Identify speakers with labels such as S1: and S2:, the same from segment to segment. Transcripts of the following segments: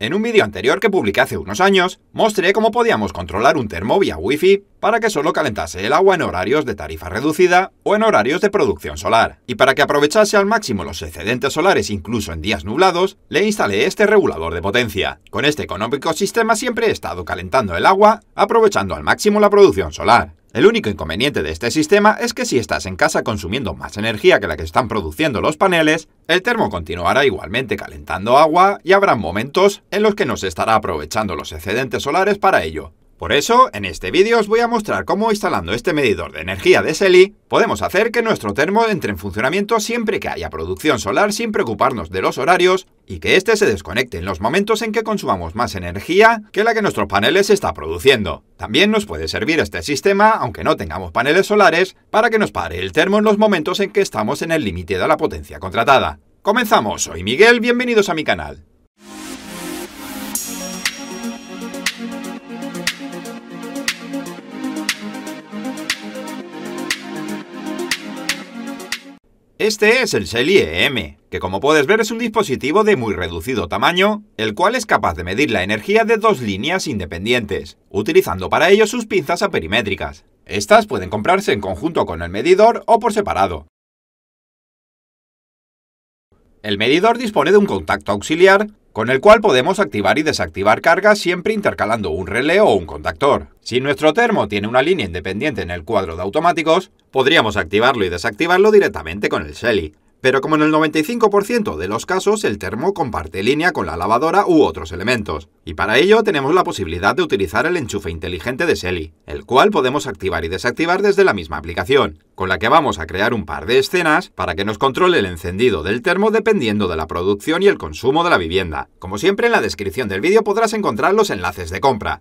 S1: En un vídeo anterior que publiqué hace unos años, mostré cómo podíamos controlar un termo vía wifi para que solo calentase el agua en horarios de tarifa reducida o en horarios de producción solar. Y para que aprovechase al máximo los excedentes solares incluso en días nublados, le instalé este regulador de potencia. Con este económico sistema siempre he estado calentando el agua, aprovechando al máximo la producción solar. El único inconveniente de este sistema es que si estás en casa consumiendo más energía que la que están produciendo los paneles, el termo continuará igualmente calentando agua y habrá momentos en los que no se estará aprovechando los excedentes solares para ello, por eso, en este vídeo os voy a mostrar cómo instalando este medidor de energía de SELI podemos hacer que nuestro termo entre en funcionamiento siempre que haya producción solar sin preocuparnos de los horarios y que éste se desconecte en los momentos en que consumamos más energía que la que nuestros paneles está produciendo. También nos puede servir este sistema, aunque no tengamos paneles solares, para que nos pare el termo en los momentos en que estamos en el límite de la potencia contratada. Comenzamos, soy Miguel, bienvenidos a mi canal. Este es el Shelly EM, que como puedes ver es un dispositivo de muy reducido tamaño, el cual es capaz de medir la energía de dos líneas independientes, utilizando para ello sus pinzas aperimétricas. Estas pueden comprarse en conjunto con el medidor o por separado, el medidor dispone de un contacto auxiliar con el cual podemos activar y desactivar cargas siempre intercalando un relé o un contactor. Si nuestro termo tiene una línea independiente en el cuadro de automáticos, podríamos activarlo y desactivarlo directamente con el Shelly. Pero como en el 95% de los casos, el termo comparte línea con la lavadora u otros elementos. Y para ello tenemos la posibilidad de utilizar el enchufe inteligente de Selly, el cual podemos activar y desactivar desde la misma aplicación, con la que vamos a crear un par de escenas para que nos controle el encendido del termo dependiendo de la producción y el consumo de la vivienda. Como siempre, en la descripción del vídeo podrás encontrar los enlaces de compra.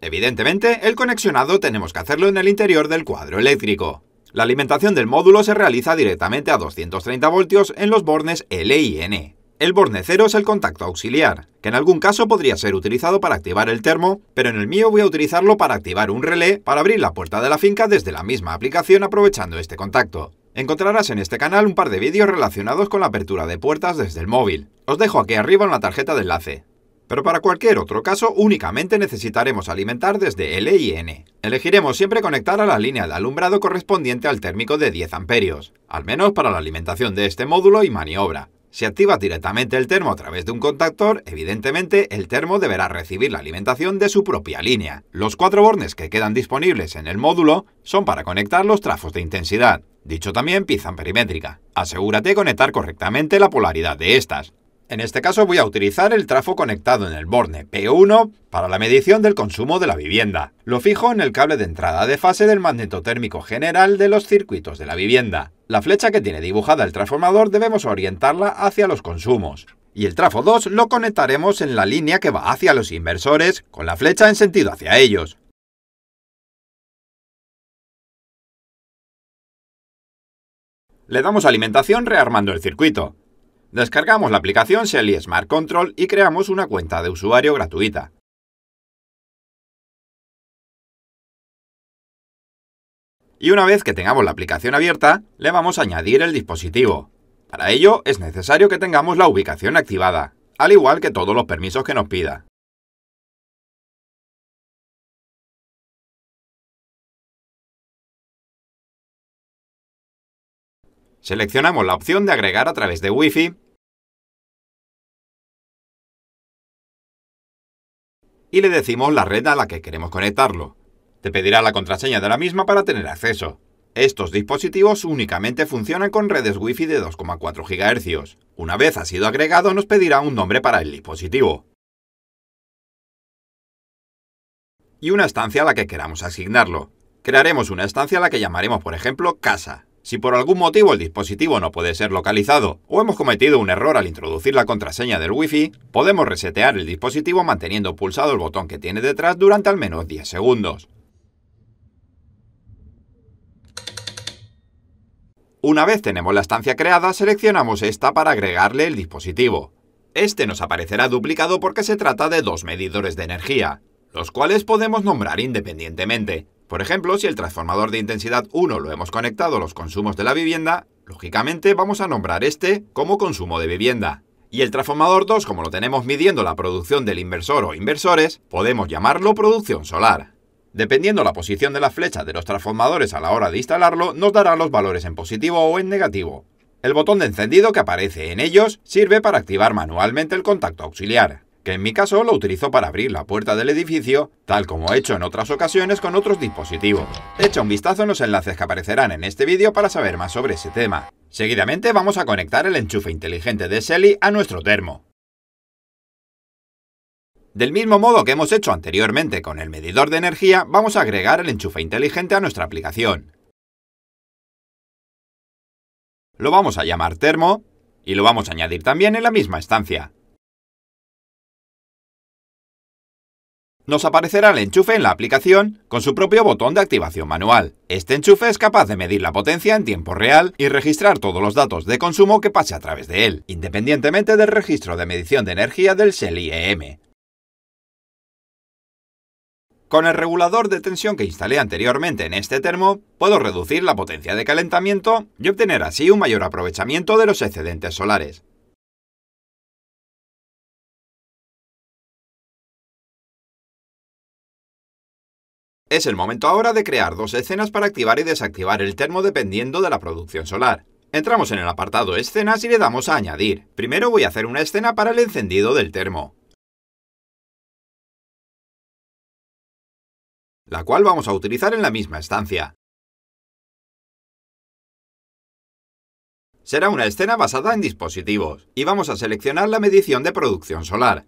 S1: Evidentemente, el conexionado tenemos que hacerlo en el interior del cuadro eléctrico. La alimentación del módulo se realiza directamente a 230 voltios en los bornes L y N. El borne cero es el contacto auxiliar, que en algún caso podría ser utilizado para activar el termo, pero en el mío voy a utilizarlo para activar un relé para abrir la puerta de la finca desde la misma aplicación aprovechando este contacto. Encontrarás en este canal un par de vídeos relacionados con la apertura de puertas desde el móvil. Os dejo aquí arriba una tarjeta de enlace. Pero para cualquier otro caso, únicamente necesitaremos alimentar desde L y N. Elegiremos siempre conectar a la línea de alumbrado correspondiente al térmico de 10 amperios, al menos para la alimentación de este módulo y maniobra. Si activas directamente el termo a través de un contactor, evidentemente el termo deberá recibir la alimentación de su propia línea. Los cuatro bornes que quedan disponibles en el módulo son para conectar los trafos de intensidad, dicho también pieza perimétrica. Asegúrate de conectar correctamente la polaridad de estas. En este caso voy a utilizar el trafo conectado en el borne P1 para la medición del consumo de la vivienda. Lo fijo en el cable de entrada de fase del magnetotérmico general de los circuitos de la vivienda. La flecha que tiene dibujada el transformador debemos orientarla hacia los consumos. Y el trafo 2 lo
S2: conectaremos en la línea que va hacia los inversores, con la flecha en sentido hacia ellos. Le damos alimentación rearmando el circuito. Descargamos la aplicación Shelly Smart Control y creamos una cuenta de usuario gratuita. Y una vez que tengamos la aplicación abierta, le vamos
S1: a añadir el dispositivo. Para ello es necesario que tengamos la ubicación activada, al
S2: igual que todos los permisos que nos pida. Seleccionamos la opción de agregar a través de Wi-Fi y le decimos la red a la que queremos conectarlo.
S1: Te pedirá la contraseña de la misma para tener acceso. Estos dispositivos únicamente funcionan con redes Wi-Fi de 2,4 GHz. Una vez ha sido agregado nos pedirá un nombre para el dispositivo. Y una estancia a la que queramos asignarlo. Crearemos una estancia a la que llamaremos, por ejemplo, casa. Si por algún motivo el dispositivo no puede ser localizado o hemos cometido un error al introducir la contraseña del Wi-Fi, podemos resetear el dispositivo manteniendo pulsado el botón que tiene detrás durante al menos 10 segundos. Una vez tenemos la estancia creada, seleccionamos esta para agregarle el dispositivo. Este nos aparecerá duplicado porque se trata de dos medidores de energía, los cuales podemos nombrar independientemente, por ejemplo, si el transformador de intensidad 1 lo hemos conectado a los consumos de la vivienda, lógicamente vamos a nombrar este como consumo de vivienda. Y el transformador 2, como lo tenemos midiendo la producción del inversor o inversores, podemos llamarlo producción solar. Dependiendo la posición de la flecha de los transformadores a la hora de instalarlo, nos dará los valores en positivo o en negativo. El botón de encendido que aparece en ellos sirve para activar manualmente el contacto auxiliar que en mi caso lo utilizo para abrir la puerta del edificio, tal como he hecho en otras ocasiones con otros dispositivos. Echa un vistazo en los enlaces que aparecerán en este vídeo para saber más sobre ese tema. Seguidamente vamos a conectar el enchufe inteligente de Selly a nuestro termo.
S2: Del mismo modo que hemos hecho anteriormente con el medidor de energía, vamos a agregar el enchufe inteligente a nuestra aplicación. Lo vamos a llamar termo y lo vamos a añadir también en la misma estancia. nos aparecerá el enchufe en la aplicación
S1: con su propio botón de activación manual. Este enchufe es capaz de medir la potencia en tiempo real y registrar todos los datos de consumo que pase a través de él, independientemente del registro de medición de energía del Shell IEM. Con el regulador de tensión que instalé anteriormente en este termo, puedo reducir la potencia de calentamiento y obtener
S2: así un mayor aprovechamiento de los excedentes solares. Es el momento ahora de crear dos escenas para activar y desactivar el termo dependiendo de la producción solar. Entramos en el apartado Escenas y le damos a Añadir. Primero voy a hacer una escena para el encendido del termo, la cual vamos a utilizar en la misma estancia.
S1: Será una escena basada en dispositivos, y vamos a seleccionar la medición de producción solar.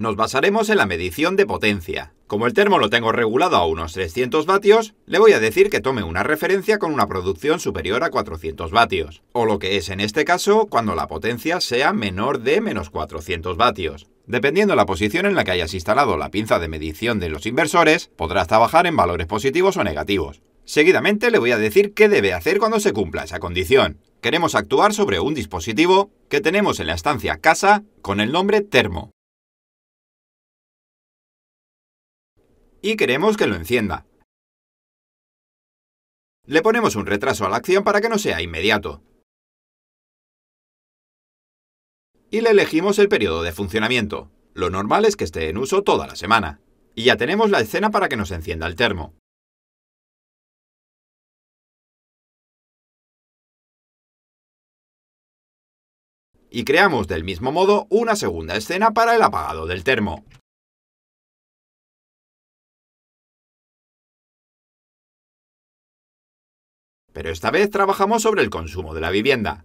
S1: Nos basaremos en la medición de potencia. Como el termo lo tengo regulado a unos 300 vatios, le voy a decir que tome una referencia con una producción superior a 400 vatios, o lo que es en este caso cuando la potencia sea menor de menos 400 vatios. Dependiendo la posición en la que hayas instalado la pinza de medición de los inversores, podrás trabajar en valores positivos o negativos. Seguidamente le voy a decir qué debe hacer cuando se cumpla esa condición. Queremos actuar sobre un dispositivo que tenemos en la estancia
S2: casa con el nombre termo. y queremos que lo encienda. Le ponemos un retraso a la acción para que no sea inmediato. Y
S1: le elegimos el periodo de funcionamiento. Lo normal es que esté en uso toda la semana. Y ya tenemos
S2: la escena para que nos encienda el termo. Y creamos del mismo modo una segunda escena para el apagado del termo. pero esta vez trabajamos sobre el consumo de la vivienda.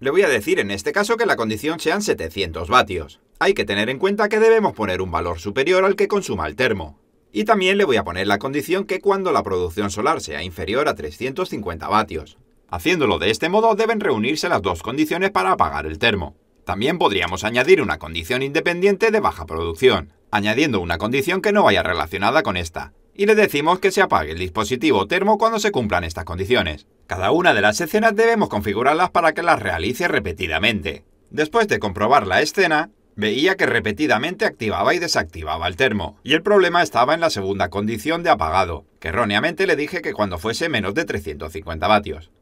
S2: Le voy a decir en
S1: este caso que la condición sean 700 vatios. Hay que tener en cuenta que debemos poner un valor superior al que consuma el termo. Y también le voy a poner la condición que cuando la producción solar sea inferior a 350 vatios. Haciéndolo de este modo deben reunirse las dos condiciones para apagar el termo. También podríamos añadir una condición independiente de baja producción, añadiendo una condición que no vaya relacionada con esta, y le decimos que se apague el dispositivo termo cuando se cumplan estas condiciones. Cada una de las escenas debemos configurarlas para que las realice repetidamente. Después de comprobar la escena, veía que repetidamente activaba y desactivaba el termo, y el problema estaba en la segunda condición de apagado, que erróneamente le dije que cuando fuese menos de 350 vatios.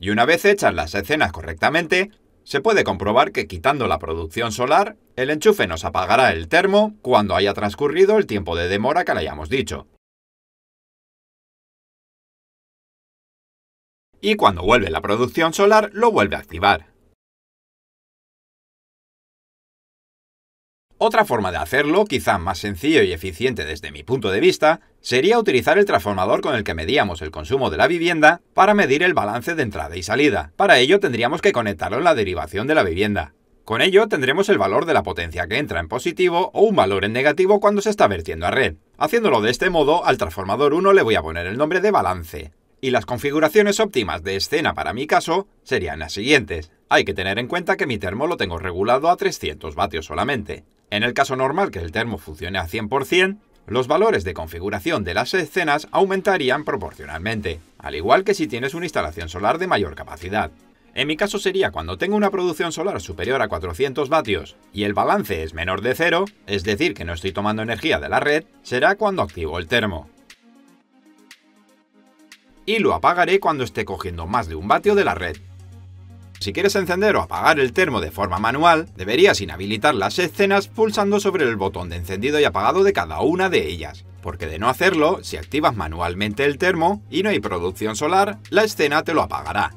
S1: Y una vez hechas las escenas correctamente, se puede comprobar que quitando la producción solar, el
S2: enchufe nos apagará el termo cuando haya transcurrido el tiempo de demora que le hayamos dicho. Y cuando vuelve la producción solar, lo vuelve a activar.
S1: Otra forma de hacerlo, quizá más sencillo y eficiente desde mi punto de vista, sería utilizar el transformador con el que medíamos el consumo de la vivienda para medir el balance de entrada y salida. Para ello tendríamos que conectarlo en la derivación de la vivienda. Con ello tendremos el valor de la potencia que entra en positivo o un valor en negativo cuando se está vertiendo a red. Haciéndolo de este modo, al transformador 1 le voy a poner el nombre de balance. Y las configuraciones óptimas de escena para mi caso serían las siguientes. Hay que tener en cuenta que mi termo lo tengo regulado a 300 vatios solamente. En el caso normal que el termo funcione a 100%, los valores de configuración de las escenas aumentarían proporcionalmente, al igual que si tienes una instalación solar de mayor capacidad. En mi caso sería cuando tengo una producción solar superior a 400 vatios y el balance es menor de cero, es decir, que no estoy tomando energía de la red, será cuando activo el termo. Y lo apagaré cuando esté cogiendo más de un vatio de la red. Si quieres encender o apagar el termo de forma manual, deberías inhabilitar las escenas pulsando sobre el botón de encendido y apagado de cada una de ellas, porque de no hacerlo, si activas manualmente el termo y no hay producción solar, la escena te lo apagará.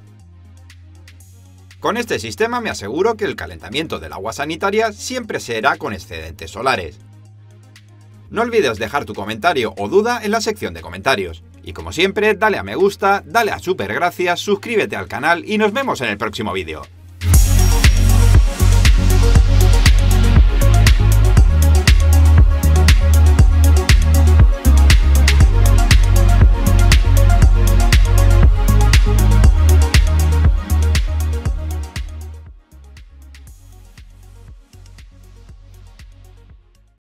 S1: Con este sistema me aseguro que el calentamiento del agua sanitaria siempre será con excedentes solares. No olvides dejar tu comentario o duda en la sección de comentarios. Y como siempre, dale a me gusta, dale a super gracias, suscríbete al canal y nos vemos en el próximo vídeo.